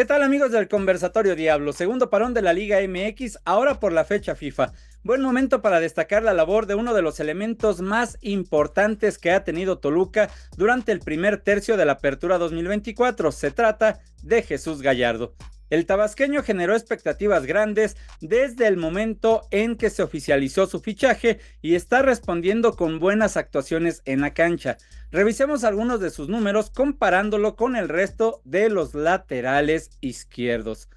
¿Qué tal amigos del Conversatorio Diablo? Segundo parón de la Liga MX, ahora por la fecha FIFA. Buen momento para destacar la labor de uno de los elementos más importantes que ha tenido Toluca durante el primer tercio de la Apertura 2024. Se trata de Jesús Gallardo. El tabasqueño generó expectativas grandes desde el momento en que se oficializó su fichaje y está respondiendo con buenas actuaciones en la cancha. Revisemos algunos de sus números comparándolo con el resto de los laterales izquierdos.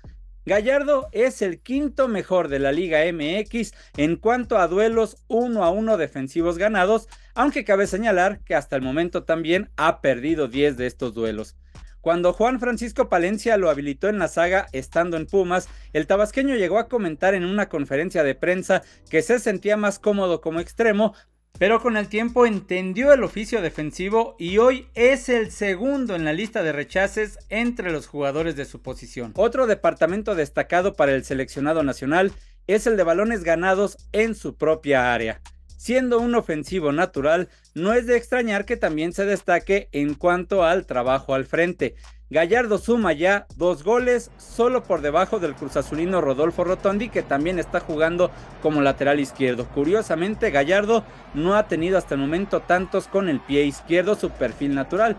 Gallardo es el quinto mejor de la Liga MX en cuanto a duelos uno a uno defensivos ganados, aunque cabe señalar que hasta el momento también ha perdido 10 de estos duelos. Cuando Juan Francisco Palencia lo habilitó en la saga estando en Pumas, el tabasqueño llegó a comentar en una conferencia de prensa que se sentía más cómodo como extremo, pero con el tiempo entendió el oficio defensivo y hoy es el segundo en la lista de rechaces entre los jugadores de su posición. Otro departamento destacado para el seleccionado nacional es el de balones ganados en su propia área. Siendo un ofensivo natural, no es de extrañar que también se destaque en cuanto al trabajo al frente. Gallardo suma ya dos goles, solo por debajo del cruzazulino Rodolfo Rotondi, que también está jugando como lateral izquierdo. Curiosamente, Gallardo no ha tenido hasta el momento tantos con el pie izquierdo, su perfil natural.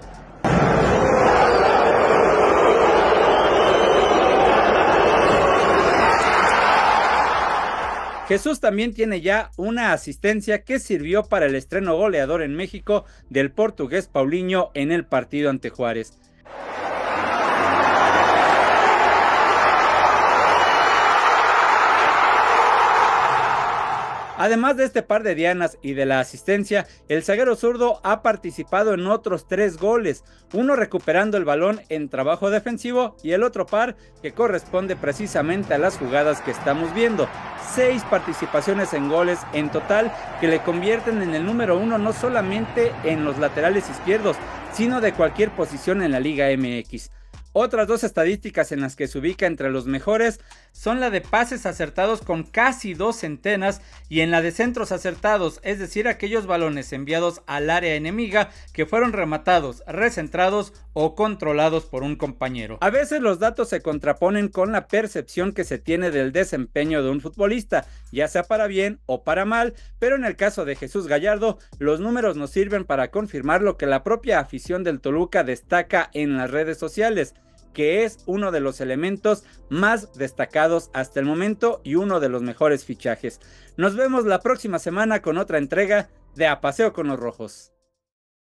Jesús también tiene ya una asistencia que sirvió para el estreno goleador en México del portugués Paulinho en el partido ante Juárez. Además de este par de dianas y de la asistencia, el zaguero zurdo ha participado en otros tres goles, uno recuperando el balón en trabajo defensivo y el otro par que corresponde precisamente a las jugadas que estamos viendo. Seis participaciones en goles en total que le convierten en el número uno no solamente en los laterales izquierdos, sino de cualquier posición en la Liga MX. Otras dos estadísticas en las que se ubica entre los mejores son la de pases acertados con casi dos centenas y en la de centros acertados, es decir, aquellos balones enviados al área enemiga que fueron rematados, recentrados o controlados por un compañero. A veces los datos se contraponen con la percepción que se tiene del desempeño de un futbolista, ya sea para bien o para mal, pero en el caso de Jesús Gallardo, los números nos sirven para confirmar lo que la propia afición del Toluca destaca en las redes sociales que es uno de los elementos más destacados hasta el momento y uno de los mejores fichajes. Nos vemos la próxima semana con otra entrega de A Paseo con los Rojos.